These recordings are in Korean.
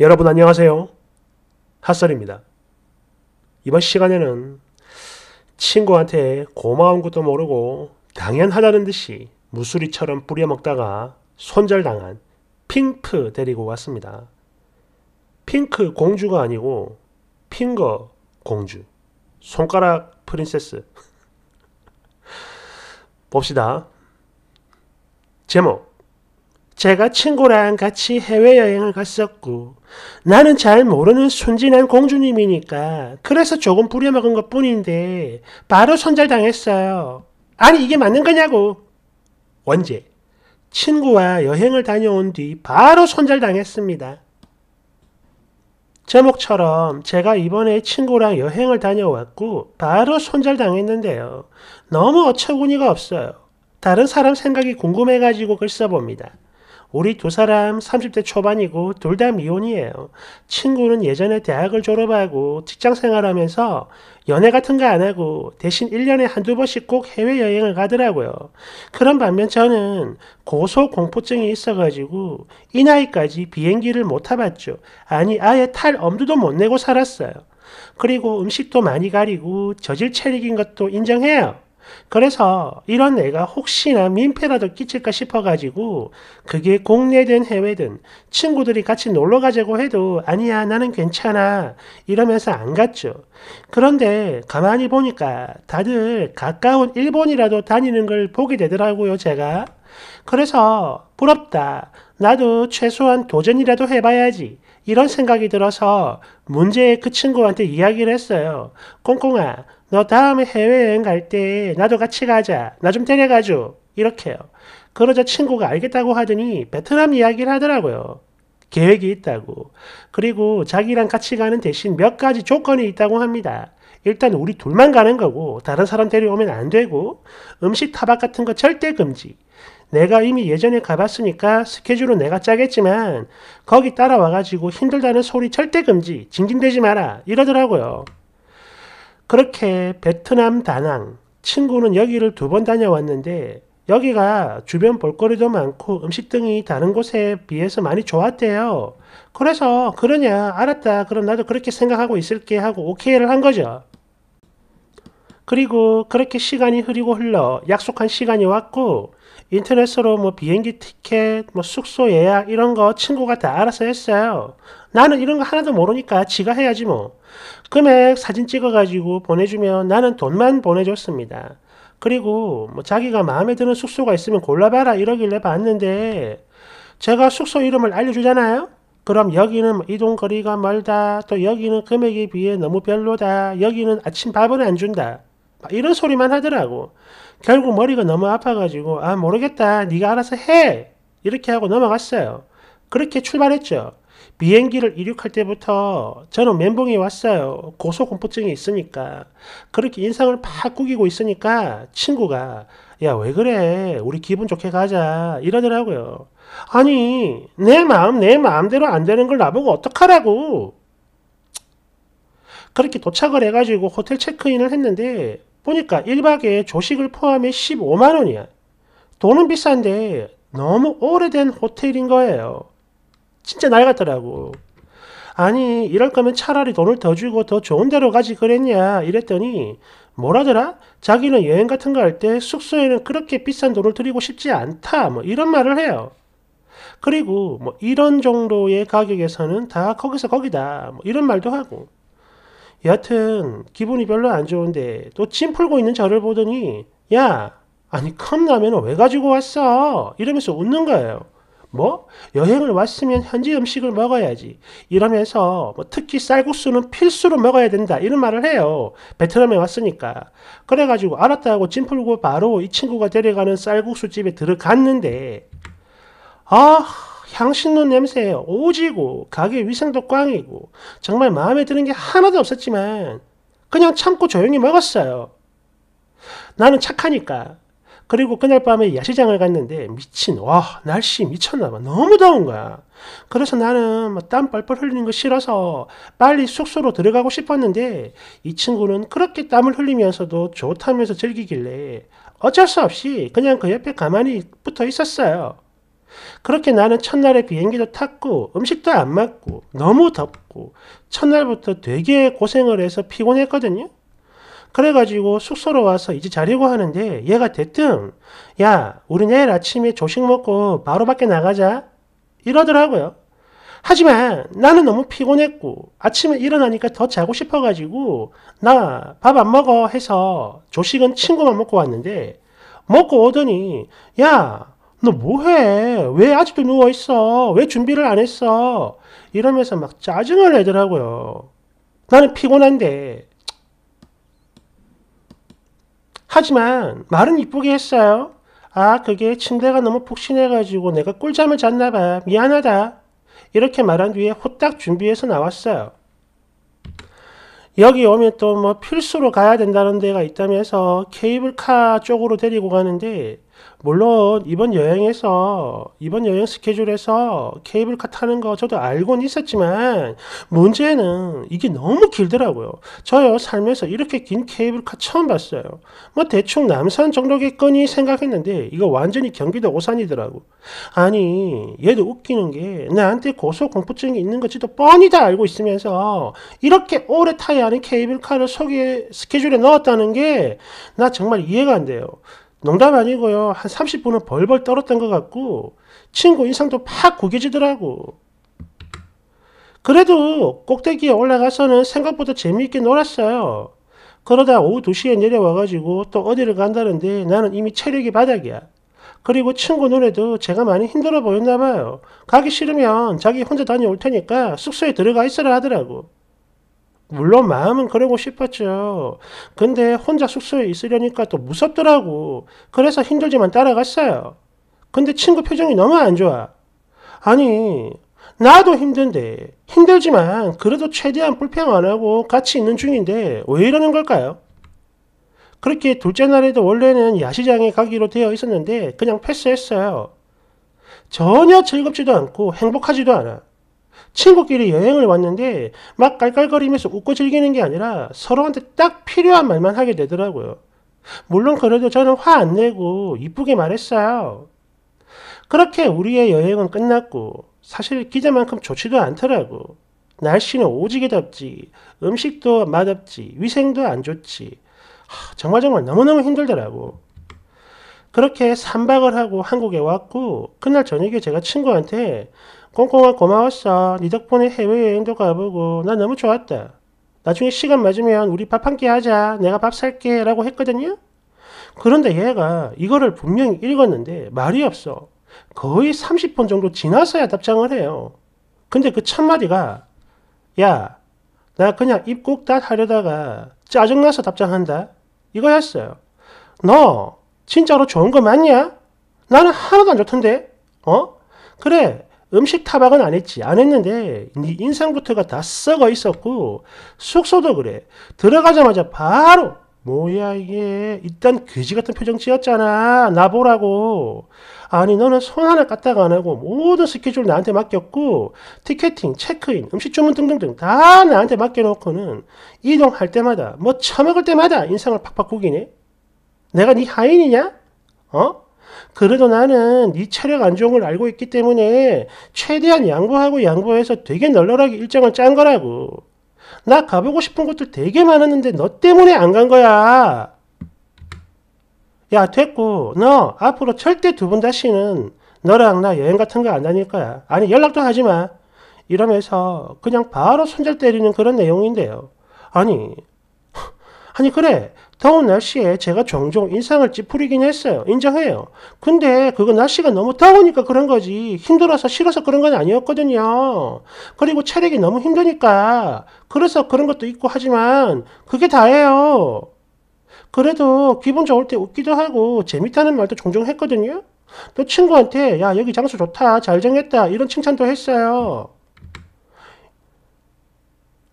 여러분 안녕하세요. 핫설입니다. 이번 시간에는 친구한테 고마운 것도 모르고 당연하다는 듯이 무수리처럼 뿌려먹다가 손절당한 핑크 데리고 왔습니다. 핑크 공주가 아니고 핑거 공주. 손가락 프린세스. 봅시다. 제목 제가 친구랑 같이 해외여행을 갔었고, 나는 잘 모르는 순진한 공주님이니까, 그래서 조금 부려먹은 것 뿐인데, 바로 손절당했어요. 아니, 이게 맞는 거냐고! 언제? 친구와 여행을 다녀온 뒤 바로 손절당했습니다. 제목처럼 제가 이번에 친구랑 여행을 다녀왔고 바로 손절당했는데요. 너무 어처구니가 없어요. 다른 사람 생각이 궁금해가지고 글 써봅니다. 우리 두 사람 30대 초반이고 둘 다 미혼이에요. 친구는 예전에 대학을 졸업하고 직장 생활하면서 연애 같은 거 안 하고 대신 1년에 한두 번씩 꼭 해외여행을 가더라고요. 그런 반면 저는 고소공포증이 있어가지고 이 나이까지 비행기를 못 타봤죠. 아니 아예 탈 엄두도 못 내고 살았어요. 그리고 음식도 많이 가리고 저질 체력인 것도 인정해요. 그래서 이런 애가 혹시나 민폐라도 끼칠까 싶어가지고 그게 국내든 해외든 친구들이 같이 놀러 가자고 해도 아니야 나는 괜찮아 이러면서 안 갔죠. 그런데 가만히 보니까 다들 가까운 일본이라도 다니는 걸 보게 되더라고요 제가. 그래서 부럽다. 나도 최소한 도전이라도 해봐야지. 이런 생각이 들어서 문제의 그 친구한테 이야기를 했어요. 꽁꽁아, 너 다음에 해외여행 갈 때 나도 같이 가자. 나 좀 데려가줘. 이렇게요. 그러자 친구가 알겠다고 하더니 베트남 이야기를 하더라고요. 계획이 있다고. 그리고 자기랑 같이 가는 대신 몇 가지 조건이 있다고 합니다. 일단 우리 둘만 가는 거고 다른 사람 데려오면 안 되고 음식 타박 같은 거 절대 금지. 내가 이미 예전에 가봤으니까 스케줄은 내가 짜겠지만 거기 따라와가지고 힘들다는 소리 절대 금지. 징징대지 마라. 이러더라고요. 그렇게 베트남 다낭 친구는 여기를 두 번 다녀왔는데 여기가 주변 볼거리도 많고 음식 등이 다른 곳에 비해서 많이 좋았대요. 그래서 그러냐 알았다 그럼 나도 그렇게 생각하고 있을게 하고 오케이를 한 거죠. 그리고 그렇게 시간이 흐리고 흘러 약속한 시간이 왔고 인터넷으로 뭐 비행기 티켓, 뭐 숙소 예약 이런 거 친구가 다 알아서 했어요. 나는 이런 거 하나도 모르니까 지가 해야지 뭐. 금액 사진 찍어가지고 보내주면 나는 돈만 보내줬습니다. 그리고 뭐 자기가 마음에 드는 숙소가 있으면 골라봐라 이러길래 봤는데 제가 숙소 이름을 알려주잖아요. 그럼 여기는 이동 거리가 멀다. 또 여기는 금액에 비해 너무 별로다. 여기는 아침 밥은 안 준다. 아, 이런 소리만 하더라고. 결국 머리가 너무 아파가지고 아 모르겠다 네가 알아서 해 이렇게 하고 넘어갔어요. 그렇게 출발했죠. 비행기를 이륙할 때부터 저는 멘붕이 왔어요. 고소공포증이 있으니까. 그렇게 인상을 팍 구기고 있으니까 친구가 야 왜 그래 우리 기분 좋게 가자 이러더라고요. 아니 내 마음 내 마음대로 안 되는 걸 나보고 어떡하라고. 그렇게 도착을 해가지고 호텔 체크인을 했는데 보니까 1박에 조식을 포함해 15만원이야. 돈은 비싼데 너무 오래된 호텔인 거예요. 진짜 낡았더라고 아니 이럴 거면 차라리 돈을 더 주고 더 좋은 데로 가지 그랬냐 이랬더니 뭐라더라? 자기는 여행 같은 거 할 때 숙소에는 그렇게 비싼 돈을 드리고 싶지 않다 뭐 이런 말을 해요. 그리고 뭐 이런 정도의 가격에서는 다 거기서 거기다 뭐 이런 말도 하고 여하튼 기분이 별로 안 좋은데 또침 풀고 있는 저를 보더니 야 아니 컵라면왜 가지고 왔어? 이러면서 웃는 거예요. 뭐 여행을 왔으면 현지 음식을 먹어야지 이러면서 뭐 특히 쌀국수는 필수로 먹어야 된다 이런 말을 해요 베트남에 왔으니까 그래가지고 알았다 하고 짐 풀고 바로 이 친구가 데려가는 쌀국수 집에 들어갔는데 아 향신료 냄새 오지고 가게 위생도 꽝이고 정말 마음에 드는 게 하나도 없었지만 그냥 참고 조용히 먹었어요. 나는 착하니까. 그리고 그날 밤에 야시장을 갔는데 미친 와 날씨 미쳤나봐 너무 더운 거야. 그래서 나는 뭐 땀 뻘뻘 흘리는 거 싫어서 빨리 숙소로 들어가고 싶었는데 이 친구는 그렇게 땀을 흘리면서도 좋다면서 즐기길래 어쩔 수 없이 그냥 그 옆에 가만히 붙어 있었어요. 그렇게 나는 첫날에 비행기도 탔고 음식도 안 맞고 너무 덥고 첫날부터 되게 고생을 해서 피곤했거든요. 그래가지고 숙소로 와서 이제 자려고 하는데 얘가 대뜸 야 우리 내일 아침에 조식 먹고 바로 밖에 나가자 이러더라고요. 하지만 나는 너무 피곤했고 아침에 일어나니까 더 자고 싶어가지고 나 밥 안 먹어 해서 조식은 친구만 먹고 왔는데 먹고 오더니 야너 뭐해? 왜 아직도 누워있어? 왜 준비를 안 했어? 이러면서 막 짜증을 내더라고요. 나는 피곤한데. 하지만 말은 이쁘게 했어요. 아, 그게 침대가 너무 폭신해가지고 내가 꿀잠을 잤나봐. 미안하다. 이렇게 말한 뒤에 호딱 준비해서 나왔어요. 여기 오면 또 뭐 필수로 가야 된다는 데가 있다면서 케이블카 쪽으로 데리고 가는데 물론 이번 여행에서 이번 여행 스케줄에서 케이블카 타는 거 저도 알고는 있었지만 문제는 이게 너무 길더라고요. 저요 살면서 이렇게 긴 케이블카 처음 봤어요. 뭐 대충 남산 정도겠거니 생각했는데 이거 완전히 경기도 오산이더라고. 아니 얘도 웃기는 게 나한테 고소공포증이 있는 것지도 뻔히 다 알고 있으면서 이렇게 오래 타야 하는 케이블카를 소개 스케줄에 넣었다는 게 나 정말 이해가 안 돼요. 농담 아니고요. 한 30분은 벌벌 떨었던 것 같고 친구 인상도 팍 구겨지더라고. 그래도 꼭대기에 올라가서는 생각보다 재미있게 놀았어요. 그러다 오후 2시에 내려와가지고 또 어디를 간다는데 나는 이미 체력이 바닥이야. 그리고 친구 눈에도 제가 많이 힘들어 보였나 봐요. 가기 싫으면 자기 혼자 다녀올 테니까 숙소에 들어가 있으라 하더라고. 물론 마음은 그러고 싶었죠. 근데 혼자 숙소에 있으려니까 또 무섭더라고. 그래서 힘들지만 따라갔어요. 근데 친구 표정이 너무 안 좋아. 아니, 나도 힘든데, 힘들지만 그래도 최대한 불평 안 하고 같이 있는 중인데 왜 이러는 걸까요? 그렇게 둘째 날에도 원래는 야시장에 가기로 되어 있었는데 그냥 패스했어요. 전혀 즐겁지도 않고 행복하지도 않아. 친구끼리 여행을 왔는데 막 깔깔거리면서 웃고 즐기는 게 아니라 서로한테 딱 필요한 말만 하게 되더라고요. 물론 그래도 저는 화 안 내고 이쁘게 말했어요. 그렇게 우리의 여행은 끝났고 사실 기대만큼 좋지도 않더라고. 날씨는 오지게 덥지, 음식도 맛없지, 위생도 안 좋지. 하, 정말 정말 너무너무 힘들더라고. 그렇게 3박을 하고 한국에 왔고 그날 저녁에 제가 친구한테 콩콩아 고마웠어. 네 덕분에 해외여행도 가보고 난 너무 좋았다. 나중에 시간 맞으면 우리 밥 한 끼 하자. 내가 밥 살게 라고 했거든요. 그런데 얘가 이거를 분명히 읽었는데 말이 없어. 거의 30분 정도 지나서야 답장을 해요. 근데 그 첫마디가 야, 나 그냥 입국 다 하려다가 짜증나서 답장한다. 이거였어요. 너 진짜로 좋은 거 맞냐? 나는 하나도 안 좋던데? 어? 그래, 음식 타박은 안 했지. 안 했는데 인상부터가 다 썩어 있었고 숙소도 그래. 들어가자마자 바로 뭐야 이게 일단 그지 같은 표정 지었잖아. 나 보라고. 아니 너는 손 하나 까딱 안 하고 모든 스케줄 나한테 맡겼고 티켓팅, 체크인, 음식 주문 등등등 다 나한테 맡겨놓고는 이동할 때마다 뭐 처먹을 때마다 인상을 팍팍 구기네. 내가 네 하인이냐? 어? 그래도 나는 이 체력 안 좋은 걸 알고 있기 때문에 최대한 양보하고 양보해서 되게 널널하게 일정을 짠 거라고. 나 가보고 싶은 곳들 되게 많았는데 너 때문에 안 간 거야. 야 됐고 너 앞으로 절대 두 분 다시는 너랑 나 여행 같은 거 안 다닐 거야. 아니 연락도 하지 마. 이러면서 그냥 바로 손절 때리는 그런 내용인데요. 아니 아니 그래 더운 날씨에 제가 종종 인상을 찌푸리긴 했어요. 인정해요. 근데 그거 날씨가 너무 더우니까 그런 거지. 힘들어서 싫어서 그런 건 아니었거든요. 그리고 체력이 너무 힘드니까. 그래서 그런 것도 있고 하지만 그게 다예요. 그래도 기분 좋을 때 웃기도 하고 재밌다는 말도 종종 했거든요. 또 친구한테 야 여기 장소 좋다 잘 정했다 이런 칭찬도 했어요.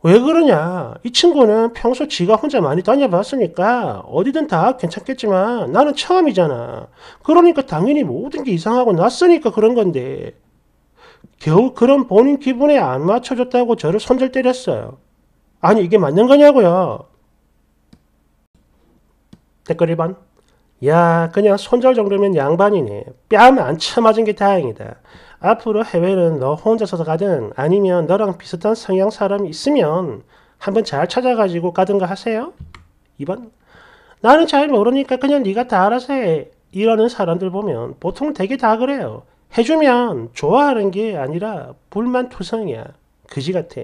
왜 그러냐? 이 친구는 평소 지가 혼자 많이 다녀봤으니까 어디든 다 괜찮겠지만 나는 처음이잖아. 그러니까 당연히 모든 게 이상하고 낯서니까 그런 건데. 겨우 그런 본인 기분에 안 맞춰줬다고 저를 손절 때렸어요. 아니 이게 맞는 거냐고요. 댓글 1번 야 그냥 손절 정도면 양반이네. 뺨 안 쳐맞은 게 다행이다. 앞으로 해외는 너 혼자서 가든 아니면 너랑 비슷한 성향 사람이 있으면 한번 잘 찾아가지고 가든가 하세요. 2번 나는 잘 모르니까 그냥 네가 다 알아서 해. 이러는 사람들 보면 보통 되게 다 그래요. 해주면 좋아하는 게 아니라 불만투성이야. 그지 같아.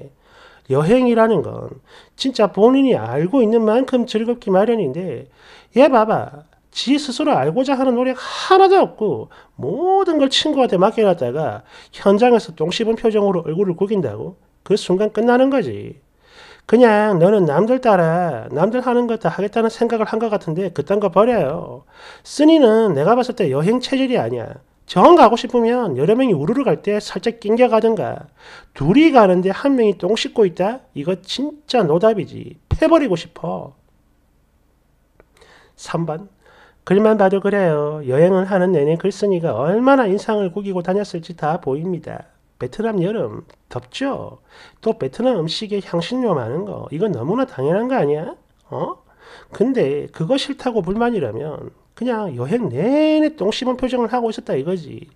여행이라는 건 진짜 본인이 알고 있는 만큼 즐겁기 마련인데 얘 봐봐. 지 스스로 알고자 하는 노력 하나도 없고 모든 걸 친구한테 맡겨놨다가 현장에서 똥씹은 표정으로 얼굴을 구긴다고 그 순간 끝나는 거지. 그냥 너는 남들 따라 남들 하는 거 다 하겠다는 생각을 한 것 같은데 그딴 거 버려요. 쓰니는 내가 봤을 때 여행 체질이 아니야. 정 가고 싶으면 여러 명이 우르르 갈 때 살짝 낑겨가든가 둘이 가는데 한 명이 똥 씻고 있다? 이거 진짜 노답이지. 패버리고 싶어. 3번 글만 봐도 그래요. 여행을 하는 내내 글쓴이가 얼마나 인상을 구기고 다녔을지 다 보입니다. 베트남 여름 덥죠? 또 베트남 음식에 향신료 많은 거 이건 너무나 당연한 거 아니야? 어? 근데 그거 싫다고 불만이라면 그냥 여행 내내 똥 씹은 표정을 하고 있었다 이거지.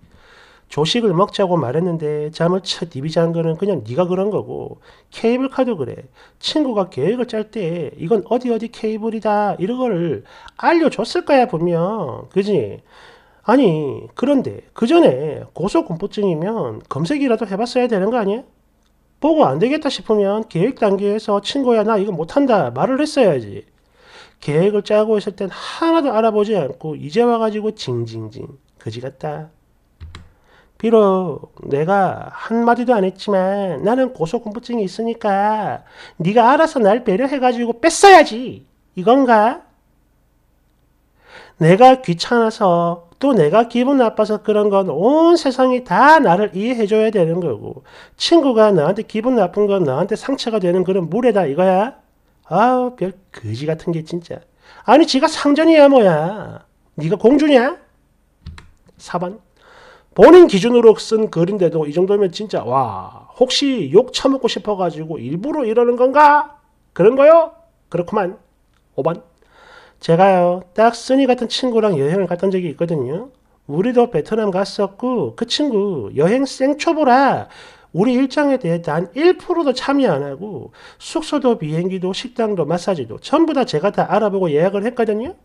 조식을 먹자고 말했는데 잠을 첫 입이 잠거는 그냥 네가 그런 거고 케이블카도 그래 친구가 계획을 짤 때 이건 어디 어디 케이블이다 이거를 런 알려줬을 거야 분명 그지 아니 그런데 그 전에 고소공포증이면 검색이라도 해봤어야 되는 거 아니야? 보고 안 되겠다 싶으면 계획 단계에서 친구야 나 이거 못한다 말을 했어야지 계획을 짜고 있을 땐 하나도 알아보지 않고 이제 와가지고 징징징 그지 같다 비록 내가 한마디도 안 했지만 나는 고소공포증이 있으니까 네가 알아서 날 배려해가지고 뺐어야지. 이건가? 내가 귀찮아서 또 내가 기분 나빠서 그런 건 온 세상이 다 나를 이해해줘야 되는 거고 친구가 나한테 기분 나쁜 건 나한테 상처가 되는 그런 무례다 이거야? 아우 별 거지 같은 게 진짜 아니 지가 상전이야 뭐야 네가 공주냐? 4번 본인 기준으로 쓴 글인데도 이 정도면 진짜 와 혹시 욕 처먹고 싶어가지고 일부러 이러는 건가? 그런 거요? 그렇구만. 5번 제가요 딱 쓰니 같은 친구랑 여행을 갔던 적이 있거든요. 우리도 베트남 갔었고 그 친구 여행 생초보라 우리 일정에 대해 단 1%도 참여 안 하고 숙소도 비행기도 식당도 마사지도 전부 다 제가 다 알아보고 예약을 했거든요.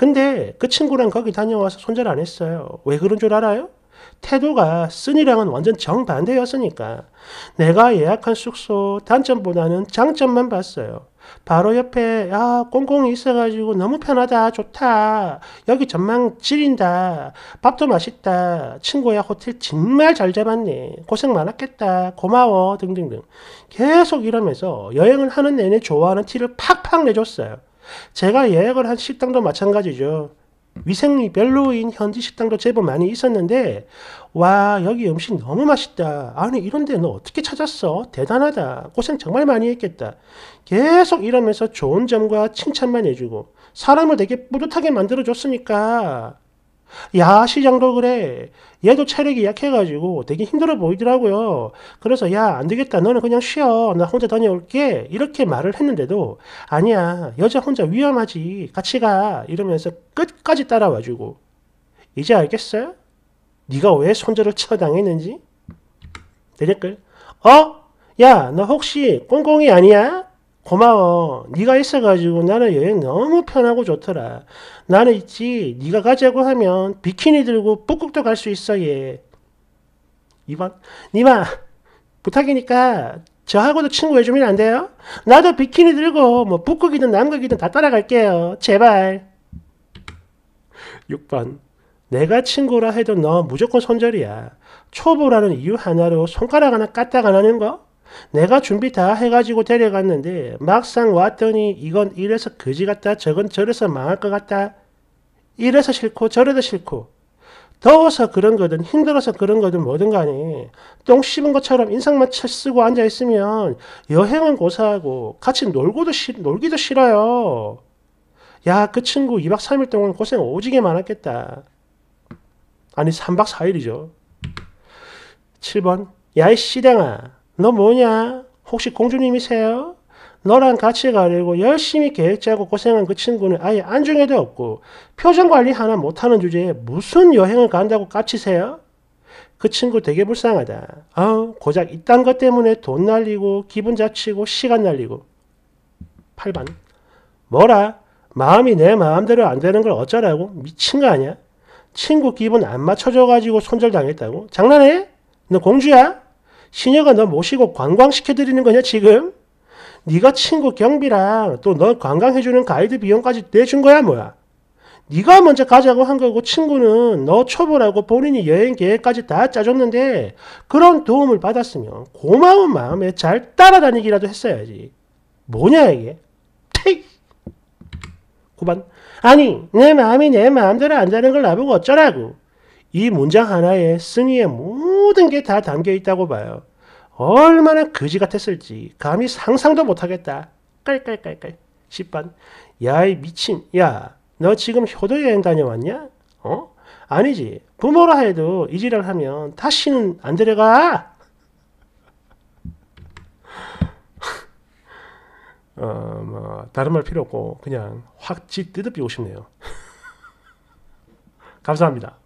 근데 그 친구랑 거기 다녀와서 손절 안 했어요. 왜 그런 줄 알아요? 태도가 쓴이랑은 완전 정반대였으니까 내가 예약한 숙소 단점보다는 장점만 봤어요. 바로 옆에 야 아, 꽁꽁이 있어가지고 너무 편하다 좋다 여기 전망 질린다 밥도 맛있다 친구야 호텔 정말 잘 잡았네 고생 많았겠다 고마워 등등등 계속 이러면서 여행을 하는 내내 좋아하는 티를 팍팍 내줬어요. 제가 예약을 한 식당도 마찬가지죠. 위생이 별로인 현지 식당도 제법 많이 있었는데 와 여기 음식 너무 맛있다 아니 이런데 너 어떻게 찾았어 대단하다 고생 정말 많이 했겠다 계속 이러면서 좋은 점과 칭찬만 해주고 사람을 되게 뿌듯하게 만들어 줬으니까 야 시장도 그래 얘도 체력이 약해가지고 되게 힘들어 보이더라고요 그래서 야 안되겠다 너는 그냥 쉬어 나 혼자 다녀올게 이렇게 말을 했는데도 아니야 여자 혼자 위험하지 같이 가 이러면서 끝까지 따라와주고 이제 알겠어요? 네가 왜 손절을 처당했는지? 대댓글 어? 야 너 혹시 꽁꽁이 아니야? 고마워. 네가 있어가지고 나는 여행 너무 편하고 좋더라. 나는 있지. 네가 가자고 하면 비키니 들고 북극도 갈 수 있어 얘. 2번. 니마 부탁이니까 저하고도 친구 해주면 안 돼요? 나도 비키니 들고 뭐 북극이든 남극이든 다 따라갈게요. 제발. 6번. 내가 친구라 해도 너 무조건 손절이야. 초보라는 이유 하나로 손가락 하나 까딱 안 하는 거? 내가 준비 다 해가지고 데려갔는데 막상 왔더니 이건 이래서 거지 같다 저건 저래서 망할 것 같다 이래서 싫고 저래도 싫고 더워서 그런 거든 힘들어서 그런 거든 뭐든 간에 똥 씹은 것처럼 인상만 쓰고 앉아 있으면 여행은 고사하고 같이 놀고도 싫, 놀기도 싫어요. 야 그 친구 2박 3일 동안 고생 오지게 많았겠다. 아니 3박 4일이죠. 7번 야이 씨댕아 너 뭐냐? 혹시 공주님이세요? 너랑 같이 가려고 열심히 계획 짜고 고생한 그 친구는 아예 안중에도 없고 표정 관리 하나 못하는 주제에 무슨 여행을 간다고 까치세요그 친구 되게 불쌍하다. 아 고작 이딴 것 때문에 돈 날리고 기분 자치고 시간 날리고 8반 뭐라? 마음이 내 마음대로 안 되는 걸 어쩌라고? 미친 거 아니야? 친구 기분 안 맞춰줘가지고 손절당했다고? 장난해? 너 공주야? 신녀가 너 모시고 관광시켜드리는 거냐 지금? 네가 친구 경비랑 또 너 관광해주는 가이드 비용까지 내준 거야 뭐야? 네가 먼저 가자고 한 거고 친구는 너 초보라고 본인이 여행 계획까지 다 짜줬는데 그런 도움을 받았으면 고마운 마음에 잘 따라다니기라도 했어야지. 뭐냐 이게? 테이! 9반 아니 내 마음이 내 마음대로 안 되는 걸 나보고 어쩌라고 이 문장 하나에 스니의 뭐 모든 게 다 담겨 있다고 봐요. 얼마나 거지 같았을지 감히 상상도 못하겠다. 깔깔깔깔. 10반. 야이 미친. 야 너 지금 효도 여행 다녀왔냐? 어? 아니지. 부모라 해도 이 지랄 하면 다시는 안 데려가. 어, 뭐, 다른 말 필요 없고, 그냥 확지 뜯어비고 싶네요. 감사합니다.